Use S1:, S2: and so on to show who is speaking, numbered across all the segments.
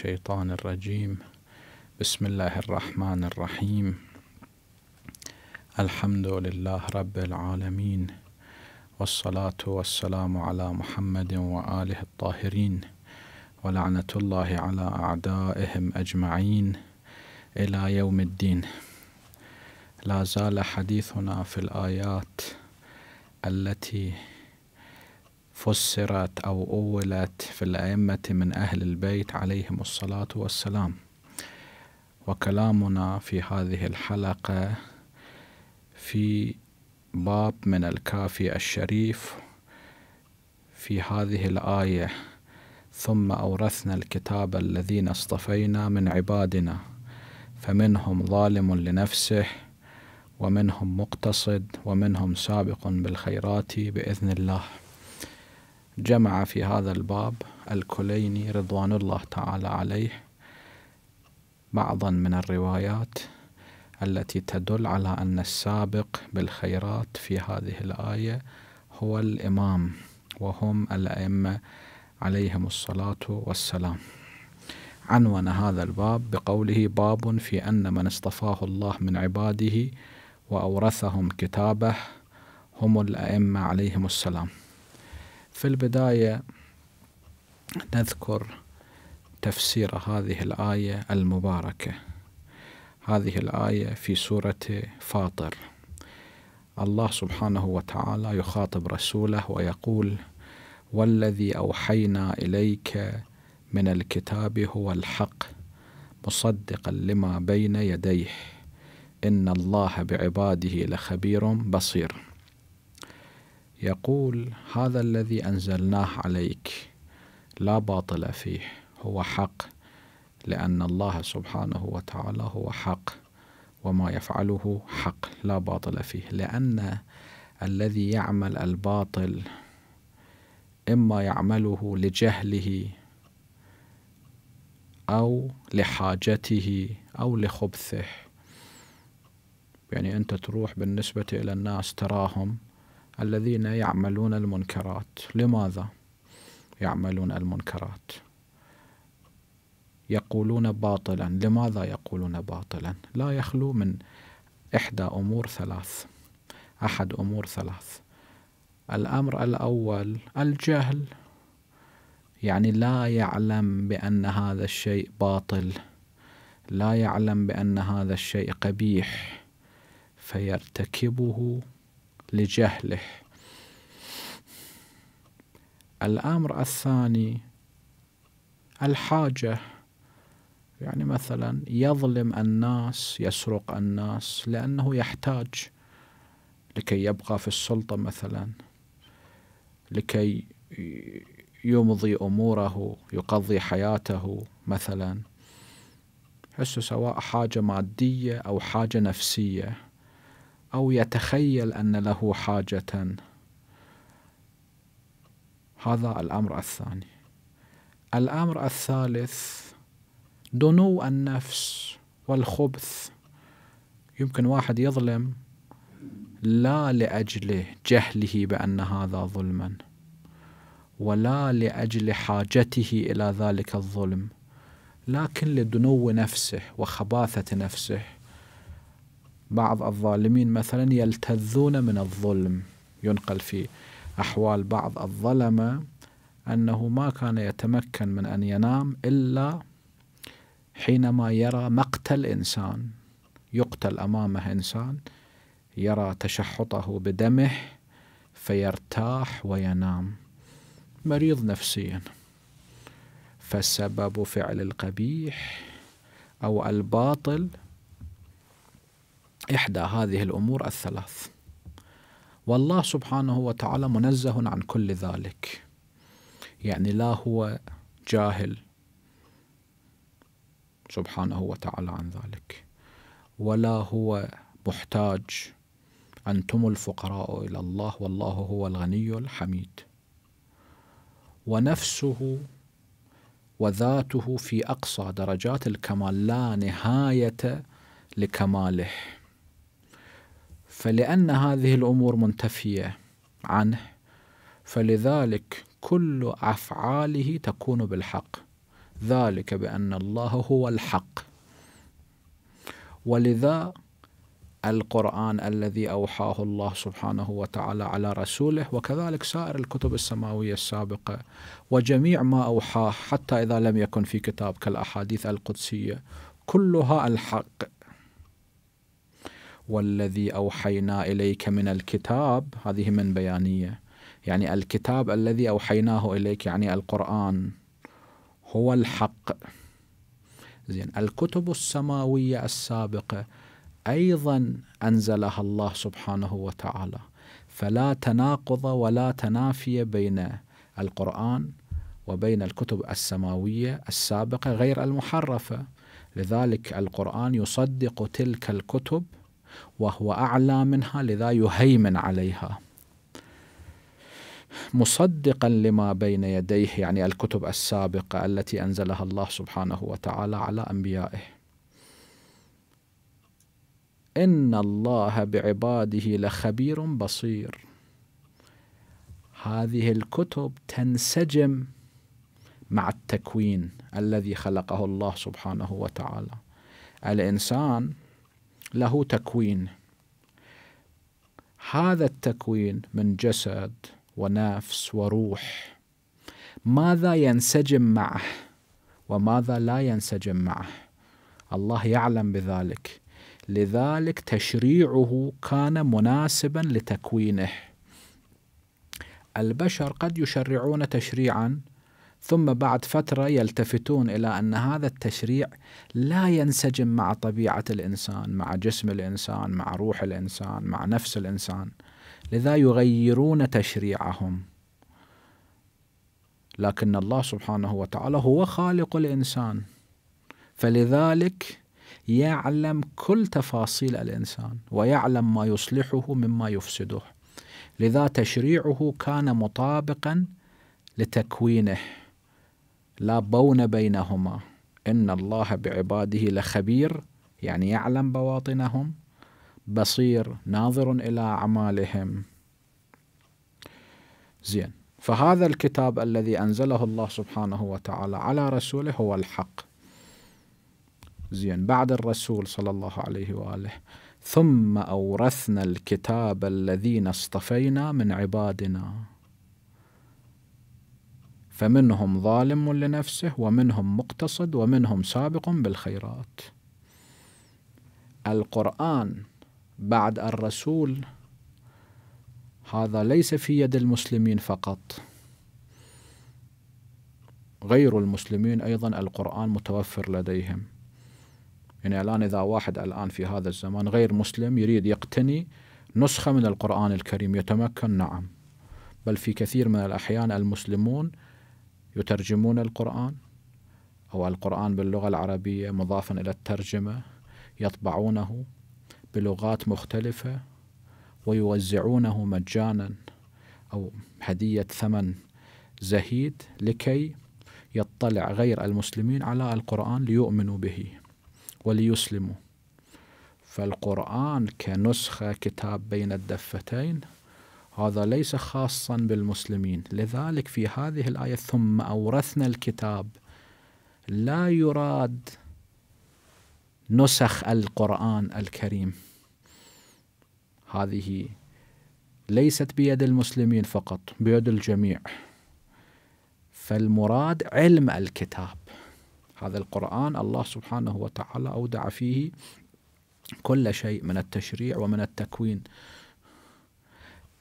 S1: الشيطان الرجيم بسم الله الرحمن الرحيم الحمد لله رب العالمين والصلاة والسلام على محمد وآله الطاهرين ولعنة الله على أعدائهم أجمعين إلى يوم الدين لا زال حديثنا في الآيات التي فسرت أو أولت في الأئمة من أهل البيت عليهم الصلاة والسلام وكلامنا في هذه الحلقة في باب من الكافي الشريف في هذه الآية ثم أورثنا الكتاب الذين اصطفينا من عبادنا فمنهم ظالم لنفسه ومنهم مقتصد ومنهم سابق بالخيرات بإذن الله جمع في هذا الباب الكليني رضوان الله تعالى عليه بعضا من الروايات التي تدل على أن السابق بالخيرات في هذه الآية هو الإمام وهم الأئمة عليهم الصلاة والسلام عنون هذا الباب بقوله باب في أن من اصطفاه الله من عباده وأورثهم كتابه هم الأئمة عليهم السلام في البداية نذكر تفسير هذه الآية المباركة هذه الآية في سورة فاطر الله سبحانه وتعالى يخاطب رسوله ويقول والذي أوحينا إليك من الكتاب هو الحق مصدقا لما بين يديه إن الله بعباده لخبير بصير يقول هذا الذي أنزلناه عليك لا باطل فيه هو حق لأن الله سبحانه وتعالى هو حق وما يفعله حق لا باطل فيه لأن الذي يعمل الباطل إما يعمله لجهله أو لحاجته أو لخبثه يعني أنت تروح بالنسبة إلى الناس تراهم الذين يعملون المنكرات لماذا يعملون المنكرات يقولون باطلا لماذا يقولون باطلا لا يخلو من إحدى أمور ثلاث أحد أمور ثلاث الأمر الأول الجهل يعني لا يعلم بأن هذا الشيء باطل لا يعلم بأن هذا الشيء قبيح فيرتكبه لجهله الأمر الثاني الحاجة يعني مثلا يظلم الناس يسرق الناس لأنه يحتاج لكي يبقى في السلطة مثلا لكي يمضي أموره يقضي حياته مثلا حس سواء حاجة مادية أو حاجة نفسية أو يتخيل أن له حاجة هذا الأمر الثاني الأمر الثالث دنو النفس والخبث يمكن واحد يظلم لا لأجل جهله بأن هذا ظلما ولا لأجل حاجته إلى ذلك الظلم لكن لدنو نفسه وخباثة نفسه بعض الظالمين مثلا يلتذون من الظلم ينقل في أحوال بعض الظلمة أنه ما كان يتمكن من أن ينام إلا حينما يرى مقتل إنسان يقتل أمامه إنسان يرى تشحطه بدمه فيرتاح وينام مريض نفسيا فالسبب فعل القبيح أو الباطل إحدى هذه الأمور الثلاث والله سبحانه وتعالى منزه عن كل ذلك يعني لا هو جاهل سبحانه وتعالى عن ذلك ولا هو محتاج أنتم الفقراء إلى الله والله هو الغني الحميد ونفسه وذاته في أقصى درجات الكمال لا نهاية لكماله فلأن هذه الأمور منتفية عنه فلذلك كل أفعاله تكون بالحق ذلك بأن الله هو الحق ولذا القرآن الذي أوحاه الله سبحانه وتعالى على رسوله وكذلك سائر الكتب السماوية السابقة وجميع ما أوحاه حتى إذا لم يكن في كتاب كالأحاديث القدسية كلها الحق والذي أوحينا إليك من الكتاب هذه من بيانية يعني الكتاب الذي أوحيناه إليك يعني القرآن هو الحق زين الكتب السماوية السابقة أيضا أنزلها الله سبحانه وتعالى فلا تناقض ولا تنافي بين القرآن وبين الكتب السماوية السابقة غير المحرفة لذلك القرآن يصدق تلك الكتب وهو أعلى منها لذا يهيمن عليها مصدقا لما بين يديه يعني الكتب السابقة التي أنزلها الله سبحانه وتعالى على أنبيائه إن الله بعباده لخبير بصير هذه الكتب تنسجم مع التكوين الذي خلقه الله سبحانه وتعالى الإنسان له تكوين هذا التكوين من جسد ونفس وروح ماذا ينسجم معه وماذا لا ينسجم معه الله يعلم بذلك لذلك تشريعه كان مناسبا لتكوينه البشر قد يشرعون تشريعا ثم بعد فتره يلتفتون الى ان هذا التشريع لا ينسجم مع طبيعه الانسان، مع جسم الانسان، مع روح الانسان، مع نفس الانسان. لذا يغيرون تشريعهم. لكن الله سبحانه وتعالى هو خالق الانسان. فلذلك يعلم كل تفاصيل الانسان ويعلم ما يصلحه مما يفسده. لذا تشريعه كان مطابقا لتكوينه لا بون بينهما إن الله بعباده لخبير يعني يعلم بواطنهم بصير ناظر إلى أعمالهم زين فهذا الكتاب الذي أنزله الله سبحانه وتعالى على رسوله هو الحق زين بعد الرسول صلى الله عليه وآله ثم أورثنا الكتاب الذين اصطفينا من عبادنا فمنهم ظالم لنفسه ومنهم مقتصد ومنهم سابق بالخيرات القرآن بعد الرسول هذا ليس في يد المسلمين فقط غير المسلمين أيضا القرآن متوفر لديهم يعني الآن إذا واحد الآن في هذا الزمان غير مسلم يريد يقتني نسخة من القرآن الكريم يتمكن نعم بل في كثير من الأحيان المسلمون يترجمون القرآن أو القرآن باللغة العربية مضافا إلى الترجمة يطبعونه بلغات مختلفة ويوزعونه مجانا أو هدية ثمن زهيد لكي يطلع غير المسلمين على القرآن ليؤمنوا به وليسلموا فالقرآن كنسخة كتاب بين الدفتين هذا ليس خاصا بالمسلمين لذلك في هذه الآية ثم أورثنا الكتاب لا يراد نسخ القرآن الكريم هذه ليست بيد المسلمين فقط بيد الجميع فالمراد علم الكتاب هذا القرآن الله سبحانه وتعالى أودع فيه كل شيء من التشريع ومن التكوين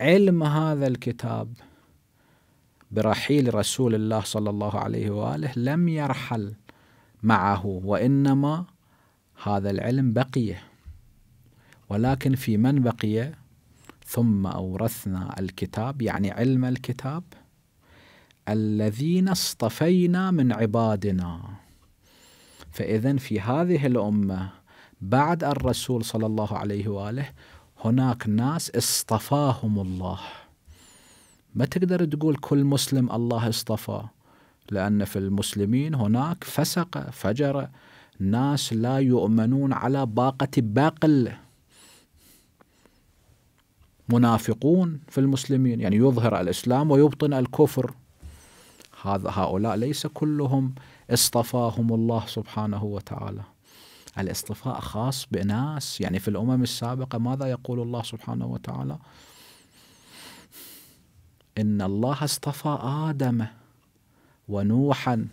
S1: علم هذا الكتاب برحيل رسول الله صلى الله عليه واله لم يرحل معه وانما هذا العلم بقي ولكن في من بقي ثم اورثنا الكتاب يعني علم الكتاب الذين اصطفينا من عبادنا فاذا في هذه الامه بعد الرسول صلى الله عليه واله هناك ناس اصطفاهم الله ما تقدر تقول كل مسلم الله اصطفاه لأن في المسلمين هناك فسقة فجر ناس لا يؤمنون على باقة باقل منافقون في المسلمين يعني يظهر الإسلام ويبطن الكفر هذا هؤلاء ليس كلهم اصطفاهم الله سبحانه وتعالى الاصطفاء خاص بناس يعني في الأمم السابقة ماذا يقول الله سبحانه وتعالى إن الله اصطفى آدم ونوحا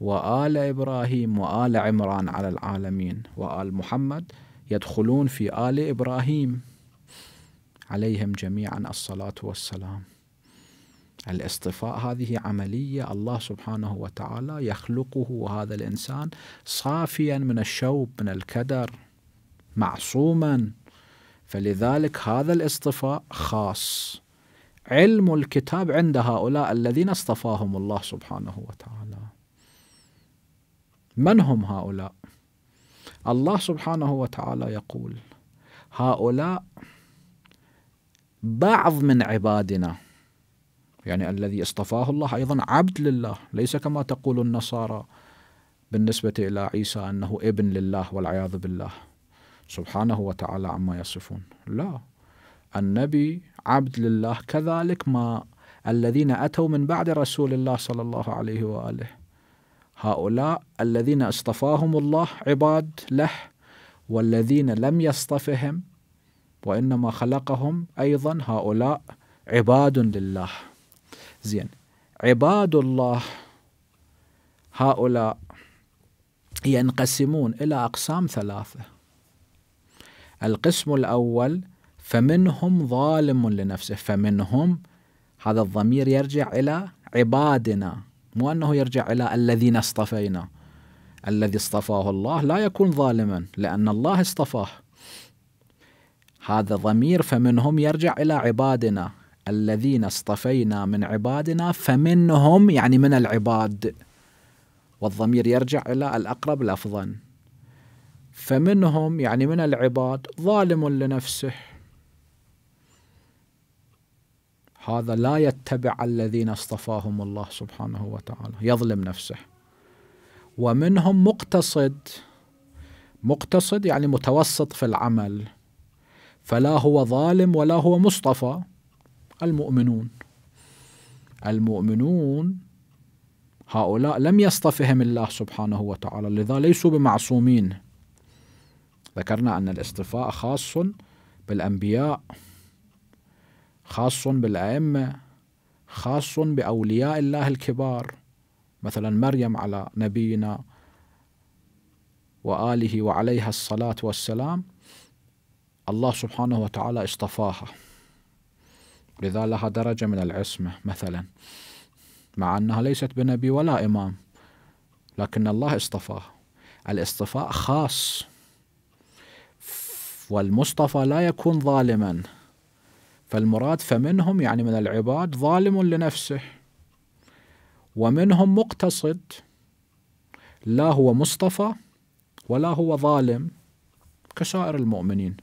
S1: وآل إبراهيم وآل عمران على العالمين وآل محمد يدخلون في آل إبراهيم عليهم جميعا الصلاة والسلام الاصطفاء هذه عملية الله سبحانه وتعالى يخلقه هذا الإنسان صافيا من الشوب من الكدر معصوما فلذلك هذا الاصطفاء خاص علم الكتاب عند هؤلاء الذين اصطفاهم الله سبحانه وتعالى من هم هؤلاء الله سبحانه وتعالى يقول هؤلاء بعض من عبادنا يعني الذي اصطفاه الله أيضا عبد لله ليس كما تقول النصارى بالنسبة إلى عيسى أنه ابن لله والعياذ بالله سبحانه وتعالى عما يصفون لا النبي عبد لله كذلك ما الذين أتوا من بعد رسول الله صلى الله عليه وآله هؤلاء الذين اصطفاهم الله عباد له والذين لم يصطفهم وإنما خلقهم أيضا هؤلاء عباد لله زين عباد الله هؤلاء ينقسمون إلى أقسام ثلاثة القسم الأول فمنهم ظالم لنفسه فمنهم هذا الضمير يرجع إلى عبادنا مو أنه يرجع إلى الذين اصطفينا الذي اصطفاه الله لا يكون ظالما لأن الله اصطفاه هذا ضمير فمنهم يرجع إلى عبادنا الذين اصطفينا من عبادنا فمنهم يعني من العباد والضمير يرجع إلى الأقرب لفظا فمنهم يعني من العباد ظالم لنفسه هذا لا يتبع الذين اصطفاهم الله سبحانه وتعالى يظلم نفسه ومنهم مقتصد مقتصد يعني متوسط في العمل فلا هو ظالم ولا هو مصطفى المؤمنون المؤمنون هؤلاء لم يصطفهم الله سبحانه وتعالى لذا ليسوا بمعصومين ذكرنا أن الاصطفاء خاص بالأنبياء خاص بالأئمة خاص بأولياء الله الكبار مثلا مريم على نبينا وآله وعليها الصلاة والسلام الله سبحانه وتعالى اصطفاها لذا لها درجة من العصمة مثلا مع أنها ليست بنبي ولا إمام لكن الله اصطفاها الاصطفاء خاص والمصطفى لا يكون ظالما فالمراد فمنهم يعني من العباد ظالم لنفسه ومنهم مقتصد لا هو مصطفى ولا هو ظالم كسائر المؤمنين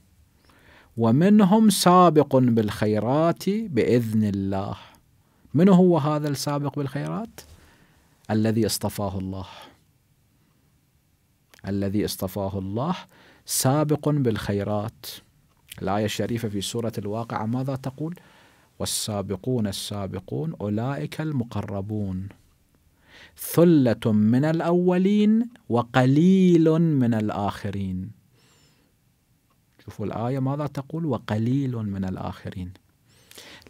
S1: ومنهم سابق بالخيرات باذن الله. من هو هذا السابق بالخيرات؟ الذي اصطفاه الله. الذي اصطفاه الله سابق بالخيرات. الآية الشريفة في سورة الواقعة ماذا تقول؟ والسابقون السابقون أولئك المقربون ثلة من الأولين وقليل من الآخرين شوفوا الآية ماذا تقول وقليل من الآخرين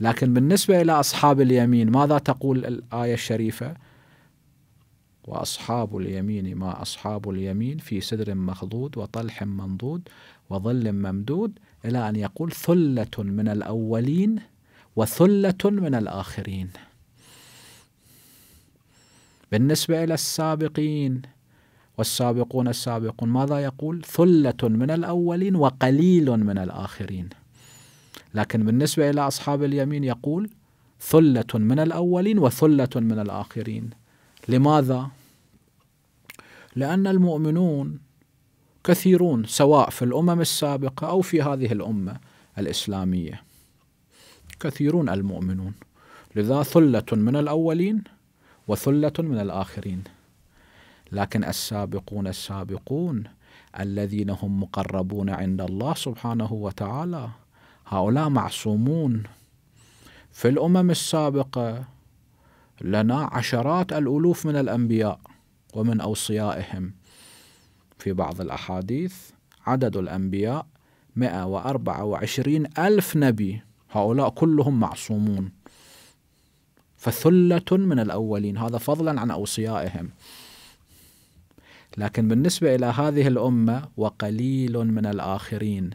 S1: لكن بالنسبة إلى أصحاب اليمين ماذا تقول الآية الشريفة وأصحاب اليمين ما أصحاب اليمين في سدر مخضود وطلح منضود وظل ممدود إلى أن يقول ثلة من الأولين وثلة من الآخرين بالنسبة إلى السابقين والسابقون السابقون ماذا يقول ثلة من الأولين وقليل من الآخرين لكن بالنسبة إلى أصحاب اليمين يقول ثلة من الأولين وثلة من الآخرين لماذا؟ لأن المؤمنون كثيرون سواء في الأمم السابقة أو في هذه الأمة الإسلامية كثيرون المؤمنون لذا ثلة من الأولين وثلة من الآخرين لكن السابقون السابقون الذين هم مقربون عند الله سبحانه وتعالى هؤلاء معصومون في الأمم السابقة لنا عشرات الألوف من الأنبياء ومن أوصيائهم في بعض الأحاديث عدد الأنبياء 124 ألف نبي هؤلاء كلهم معصومون فثلة من الأولين هذا فضلا عن أوصيائهم لكن بالنسبة إلى هذه الأمة وقليل من الآخرين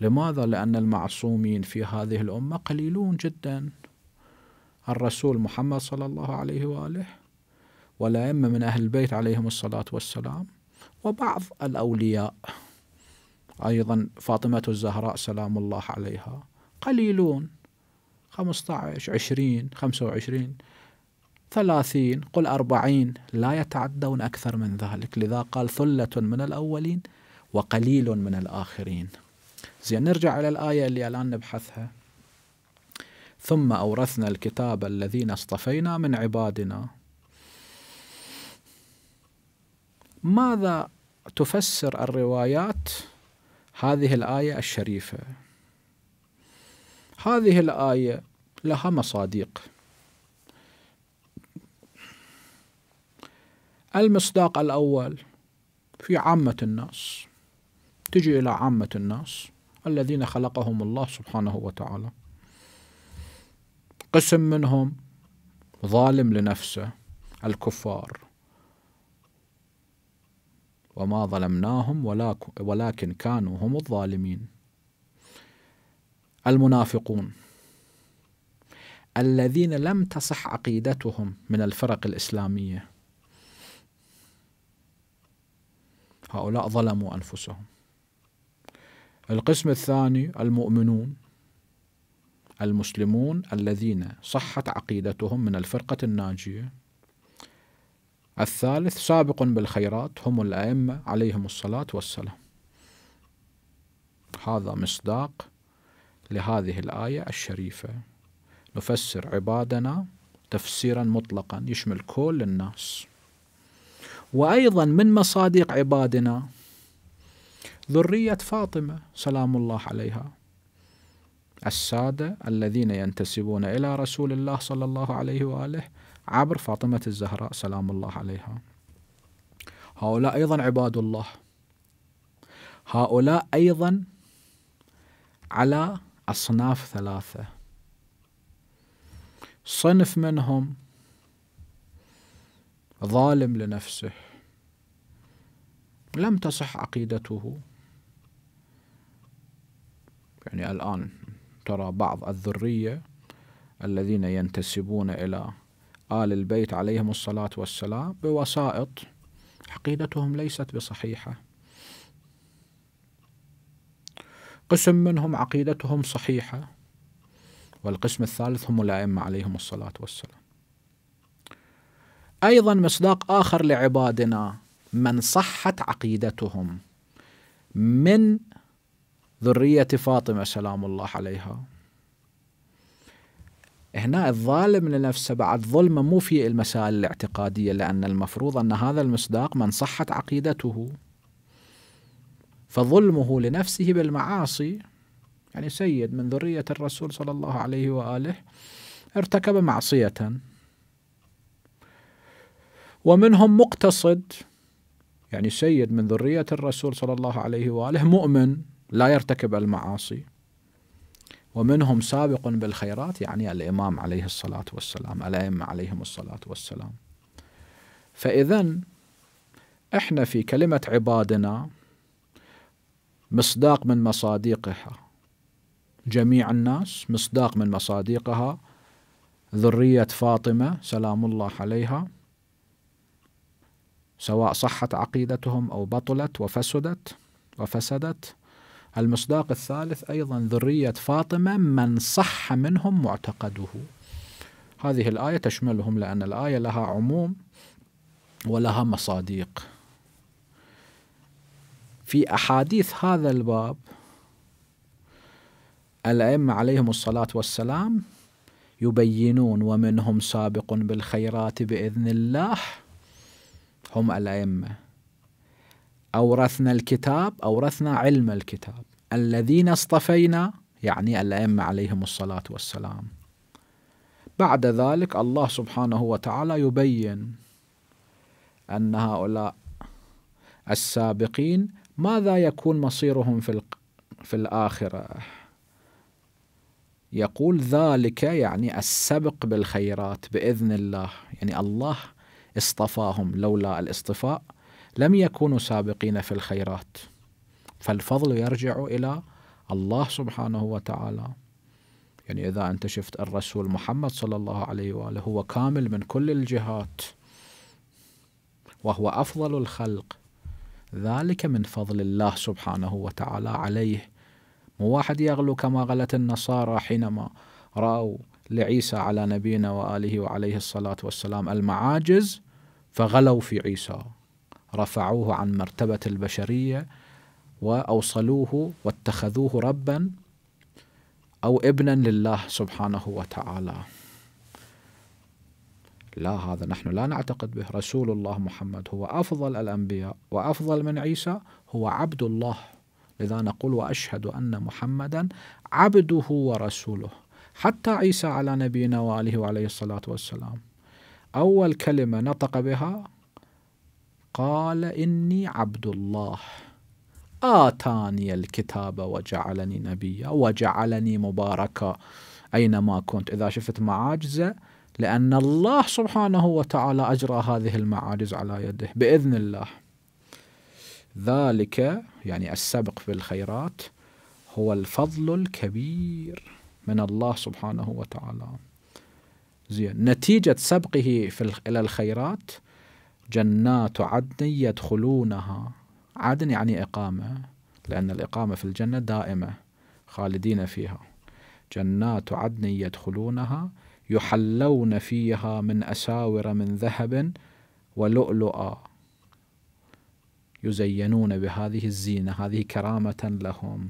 S1: لماذا؟ لأن المعصومين في هذه الأمة قليلون جدا الرسول محمد صلى الله عليه وآله والأئمة من أهل البيت عليهم الصلاة والسلام وبعض الأولياء أيضا فاطمة الزهراء سلام الله عليها قليلون 15 20 25 ثلاثين قل أربعين لا يتعدون أكثر من ذلك لذا قال ثلة من الأولين وقليل من الآخرين زين نرجع إلى الآية اللي الآن نبحثها ثم أورثنا الكتاب الذين اصطفينا من عبادنا ماذا تفسر الروايات هذه الآية الشريفة هذه الآية لها مصادق المصداق الأول في عامة الناس تجي إلى عامة الناس الذين خلقهم الله سبحانه وتعالى قسم منهم ظالم لنفسه الكفار وما ظلمناهم ولكن كانوا هم الظالمين المنافقون الذين لم تصح عقيدتهم من الفرق الإسلامية هؤلاء ظلموا أنفسهم القسم الثاني المؤمنون المسلمون الذين صحت عقيدتهم من الفرقة الناجية الثالث سابق بالخيرات هم الأئمة عليهم الصلاة والسلام هذا مصداق لهذه الآية الشريفة نفسر عبادنا تفسيرا مطلقا يشمل كل الناس وأيضا من مصادق عبادنا ذرية فاطمة سلام الله عليها السادة الذين ينتسبون إلى رسول الله صلى الله عليه وآله عبر فاطمة الزهراء سلام الله عليها هؤلاء أيضا عباد الله هؤلاء أيضا على أصناف ثلاثة صنف منهم ظالم لنفسه لم تصح عقيدته يعني الآن ترى بعض الذرية الذين ينتسبون إلى آل البيت عليهم الصلاة والسلام بوسائط عقيدتهم ليست بصحيحة قسم منهم عقيدتهم صحيحة والقسم الثالث هم الأئمة عليهم الصلاة والسلام أيضا مصداق آخر لعبادنا من صحت عقيدتهم من ذرية فاطمة سلام الله عليها هنا الظالم لنفسه بعد ظلمه مو في المسائل الاعتقادية لأن المفروض أن هذا المصداق من صحت عقيدته فظلمه لنفسه بالمعاصي يعني سيد من ذرية الرسول صلى الله عليه وآله ارتكب معصية ومنهم مقتصد يعني سيد من ذرية الرسول صلى الله عليه وآله مؤمن لا يرتكب المعاصي ومنهم سابق بالخيرات يعني الإمام عليه الصلاة والسلام الأئمة عليهم الصلاة والسلام فإذا احنا في كلمة عبادنا مصداق من مصادقها جميع الناس مصداق من مصادقها ذرية فاطمة سلام الله عليها سواء صحت عقيدتهم أو بطلت وفسدت وفسدت المصداق الثالث أيضا ذرية فاطمة من صح منهم معتقده هذه الآية تشملهم لأن الآية لها عموم ولها مصاديق في أحاديث هذا الباب الأئمة عليهم الصلاة والسلام يبينون ومنهم سابق بالخيرات بإذن الله هم الأئمة أورثنا الكتاب أورثنا علم الكتاب الذين اصطفينا يعني الأئمة عليهم الصلاة والسلام بعد ذلك الله سبحانه وتعالى يبين أن هؤلاء السابقين ماذا يكون مصيرهم في في الآخرة يقول ذلك يعني السبق بالخيرات بإذن الله يعني الله اصطفاهم لولا الاصطفاء لم يكونوا سابقين في الخيرات فالفضل يرجع الى الله سبحانه وتعالى يعني اذا انت شفت الرسول محمد صلى الله عليه واله هو كامل من كل الجهات وهو افضل الخلق ذلك من فضل الله سبحانه وتعالى عليه مو واحد يغلو كما غلت النصارى حينما رأوا لعيسى على نبينا وآله وعليه الصلاة والسلام المعاجز فغلوا في عيسى رفعوه عن مرتبة البشرية وأوصلوه واتخذوه ربا أو ابنا لله سبحانه وتعالى لا هذا نحن لا نعتقد به رسول الله محمد هو أفضل الأنبياء وأفضل من عيسى هو عبد الله لذا نقول وأشهد أن محمدا عبده ورسوله حتى عيسى على نبينا وآله وعليه الصلاة والسلام أول كلمة نطق بها قال إني عبد الله آتاني الكتاب وجعلني نبيا وجعلني مباركا أينما كنت إذا شفت معاجزة لأن الله سبحانه وتعالى أجرى هذه المعاجز على يده بإذن الله ذلك يعني السبق في الخيرات هو الفضل الكبير من الله سبحانه وتعالى زين نتيجة سبقه في إلى الخيرات جنات عدن يدخلونها عدن يعني إقامة لأن الإقامة في الجنة دائمة خالدين فيها جنات عدن يدخلونها يحلون فيها من أساور من ذهب ولؤلؤا يزينون بهذه الزينة هذه كرامة لهم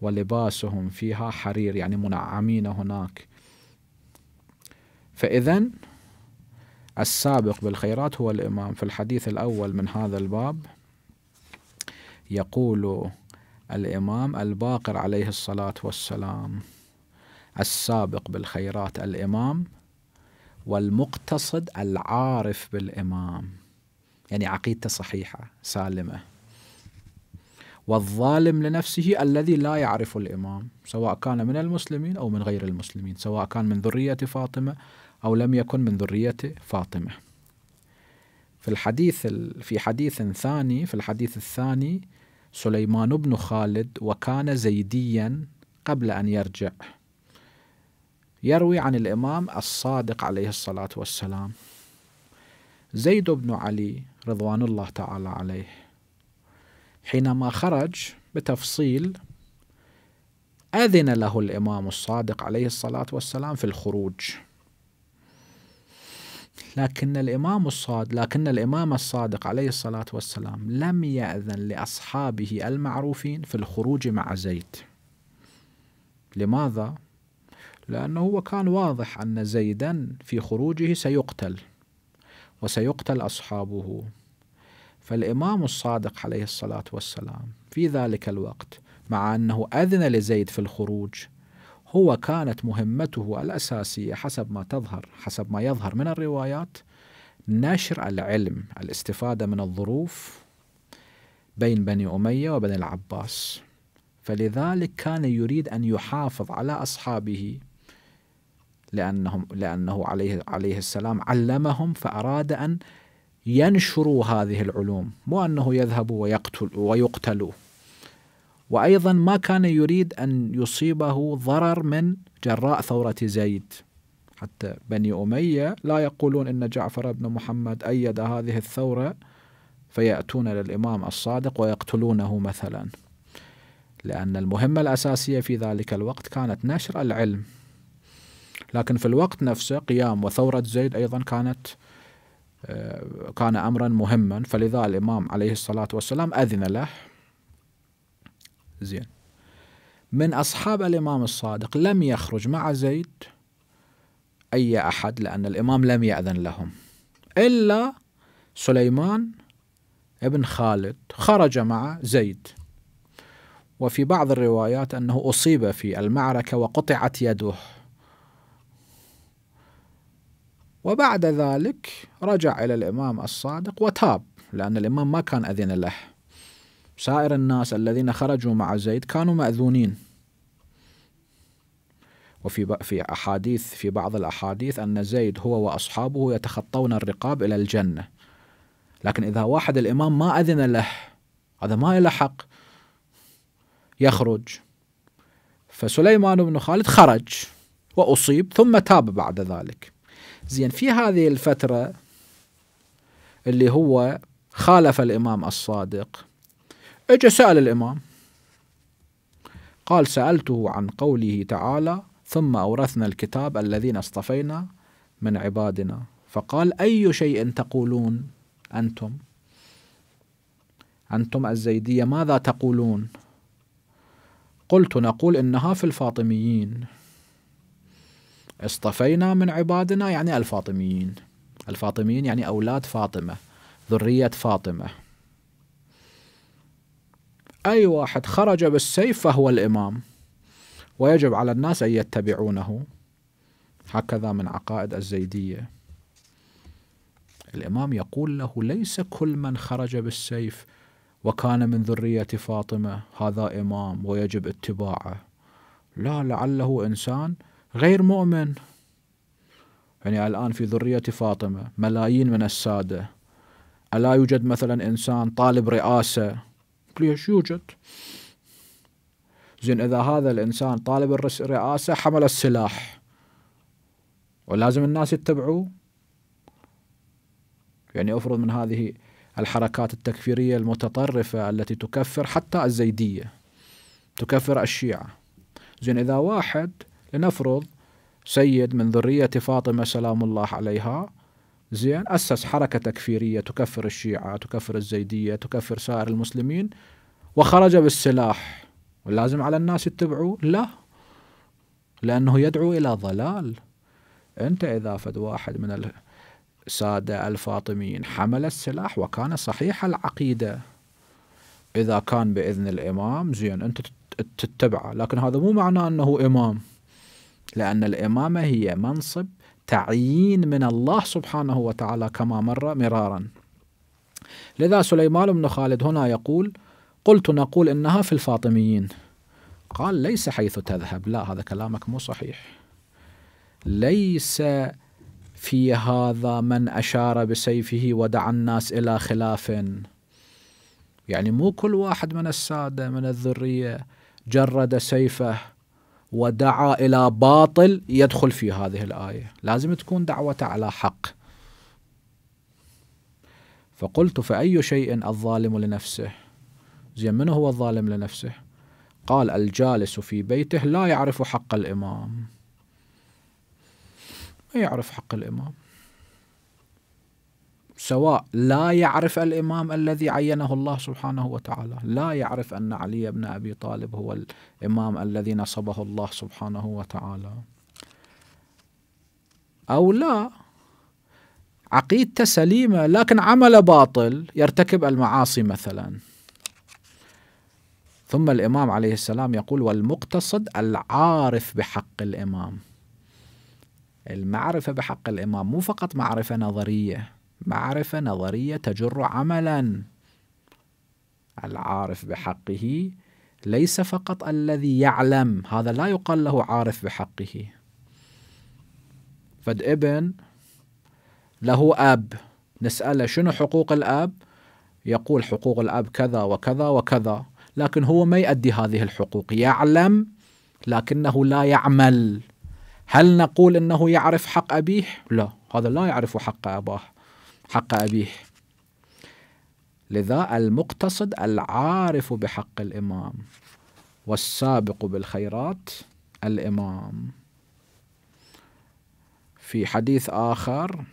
S1: ولباسهم فيها حرير يعني منعمين هناك فإذا السابق بالخيرات هو الإمام في الحديث الأول من هذا الباب يقول الإمام الباقر عليه الصلاة والسلام السابق بالخيرات الإمام والمقتصد العارف بالإمام يعني عقيدته صحيحة سالمة والظالم لنفسه الذي لا يعرف الإمام سواء كان من المسلمين أو من غير المسلمين سواء كان من ذرية فاطمة أو لم يكن من ذرية فاطمة في الحديث في حديث ثاني في الحديث الثاني سليمان بن خالد وكان زيديا قبل أن يرجع يروي عن الإمام الصادق عليه الصلاة والسلام زيد بن علي رضوان الله تعالى عليه حينما خرج بتفصيل أذن له الإمام الصادق عليه الصلاة والسلام في الخروج لكن الإمام الصادق لكن الإمام الصادق عليه الصلاة والسلام لم يأذن لأصحابه المعروفين في الخروج مع زيد لماذا؟ لأنه هو كان واضح أن زيدا في خروجه سيقتل وسيقتل أصحابه فالإمام الصادق عليه الصلاة والسلام في ذلك الوقت مع أنه أذن لزيد في الخروج هو كانت مهمته الأساسية حسب ما تظهر حسب ما يظهر من الروايات نشر العلم الاستفادة من الظروف بين بني أمية وبني العباس فلذلك كان يريد أن يحافظ على أصحابه لأنهم لأنه عليه عليه السلام علمهم فأراد أن ينشروا هذه العلوم مو أنه يذهب ويقتل ويقتلوا وأيضا ما كان يريد أن يصيبه ضرر من جراء ثورة زيد حتى بني أمية لا يقولون أن جعفر بن محمد أيد هذه الثورة فيأتون للإمام الصادق ويقتلونه مثلا لأن المهمة الأساسية في ذلك الوقت كانت نشر العلم لكن في الوقت نفسه قيام وثورة زيد أيضا كانت آه، كان امرا مهما فلذا الامام عليه الصلاه والسلام اذن له زين من اصحاب الامام الصادق لم يخرج مع زيد اي احد لان الامام لم ياذن لهم الا سليمان ابن خالد خرج مع زيد وفي بعض الروايات انه اصيب في المعركه وقطعت يده وبعد ذلك رجع إلى الإمام الصادق وتاب لأن الإمام ما كان أذن له سائر الناس الذين خرجوا مع زيد كانوا مأذونين وفي في أحاديث في بعض الأحاديث أن زيد هو وأصحابه يتخطون الرقاب إلى الجنة لكن إذا واحد الإمام ما أذن له هذا ما له حق يخرج فسليمان بن خالد خرج وأصيب ثم تاب بعد ذلك زين في هذه الفترة اللي هو خالف الإمام الصادق اجى سأل الإمام قال سألته عن قوله تعالى ثم أورثنا الكتاب الذين اصطفينا من عبادنا فقال أي شيء تقولون أنتم أنتم الزيدية ماذا تقولون قلت نقول إنها في الفاطميين اصطفينا من عبادنا يعني الفاطميين الفاطميين يعني أولاد فاطمة ذرية فاطمة أي واحد خرج بالسيف فهو الإمام ويجب على الناس أن يتبعونه هكذا من عقائد الزيدية الإمام يقول له ليس كل من خرج بالسيف وكان من ذرية فاطمة هذا إمام ويجب اتباعه لا لعله إنسان غير مؤمن يعني الآن في ذرية فاطمة ملايين من السادة ألا يوجد مثلا إنسان طالب رئاسة ليش يوجد زين إذا هذا الإنسان طالب الرئاسة حمل السلاح ولازم الناس يتبعوه يعني أفرض من هذه الحركات التكفيرية المتطرفة التي تكفر حتى الزيدية تكفر الشيعة زين إذا واحد لنفرض سيد من ذرية فاطمة سلام الله عليها زين أسس حركة تكفيرية تكفر الشيعة تكفر الزيدية تكفر سائر المسلمين وخرج بالسلاح ولازم على الناس يتبعوه لا لأنه يدعو إلى ضلال أنت إذا فد واحد من السادة الفاطميين حمل السلاح وكان صحيح العقيدة إذا كان بإذن الإمام زين أنت تتبعه لكن هذا مو معناه أنه إمام لأن الإمامة هي منصب تعيين من الله سبحانه وتعالى كما مر مرارا لذا سليمان بن خالد هنا يقول قلت نقول إنها في الفاطميين قال ليس حيث تذهب لا هذا كلامك مو صحيح ليس في هذا من أشار بسيفه ودعا الناس إلى خلاف يعني مو كل واحد من السادة من الذرية جرد سيفه ودعا إلى باطل يدخل في هذه الآية لازم تكون دعوته على حق فقلت فأي شيء الظالم لنفسه زين من هو الظالم لنفسه قال الجالس في بيته لا يعرف حق الإمام ما يعرف حق الإمام سواء لا يعرف الإمام الذي عينه الله سبحانه وتعالى لا يعرف أن علي بن أبي طالب هو الإمام الذي نصبه الله سبحانه وتعالى أو لا عقيدته سليمة لكن عمل باطل يرتكب المعاصي مثلا ثم الإمام عليه السلام يقول والمقتصد العارف بحق الإمام المعرفة بحق الإمام مو فقط معرفة نظرية معرفة نظرية تجر عملا العارف بحقه ليس فقط الذي يعلم هذا لا يقال له عارف بحقه فد ابن له أب نسأله شنو حقوق الأب يقول حقوق الأب كذا وكذا وكذا لكن هو ما يؤدي هذه الحقوق يعلم لكنه لا يعمل هل نقول انه يعرف حق ابيه؟ لا، هذا لا يعرف حق اباه، حق أبيه لذا المقتصد العارف بحق الإمام والسابق بالخيرات الإمام في حديث آخر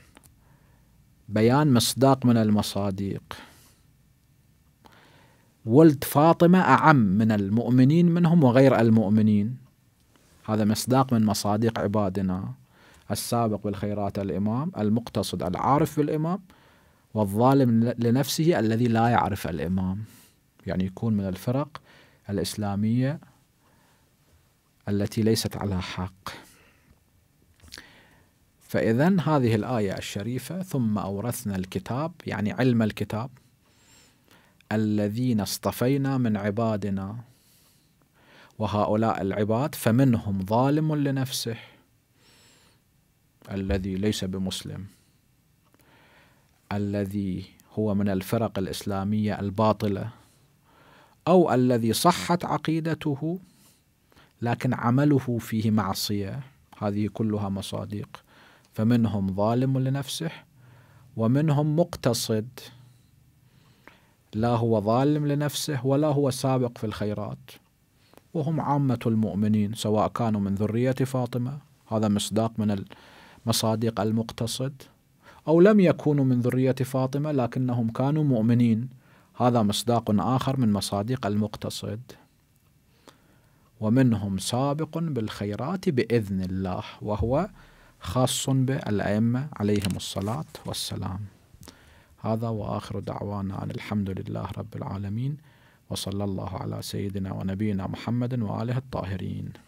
S1: بيان مصداق من المصاديق ولد فاطمة أعم من المؤمنين منهم وغير المؤمنين هذا مصداق من مصادق عبادنا السابق بالخيرات الإمام المقتصد العارف بالإمام والظالم لنفسه الذي لا يعرف الإمام يعني يكون من الفرق الإسلامية التي ليست على حق فإذا هذه الآية الشريفة ثم أورثنا الكتاب يعني علم الكتاب الذين اصطفينا من عبادنا وهؤلاء العباد فمنهم ظالم لنفسه الذي ليس بمسلم الذي هو من الفرق الإسلامية الباطلة أو الذي صحت عقيدته لكن عمله فيه معصية هذه كلها مصادق فمنهم ظالم لنفسه ومنهم مقتصد لا هو ظالم لنفسه ولا هو سابق في الخيرات وهم عامة المؤمنين سواء كانوا من ذرية فاطمة هذا مصداق من مصادق المقتصد أو لم يكونوا من ذرية فاطمة لكنهم كانوا مؤمنين هذا مصداق آخر من مصادق المقتصد ومنهم سابق بالخيرات بإذن الله وهو خاص بالأئمة عليهم الصلاة والسلام هذا وآخر دعوانا أن الحمد لله رب العالمين وصلى الله على سيدنا ونبينا محمد وآله الطاهرين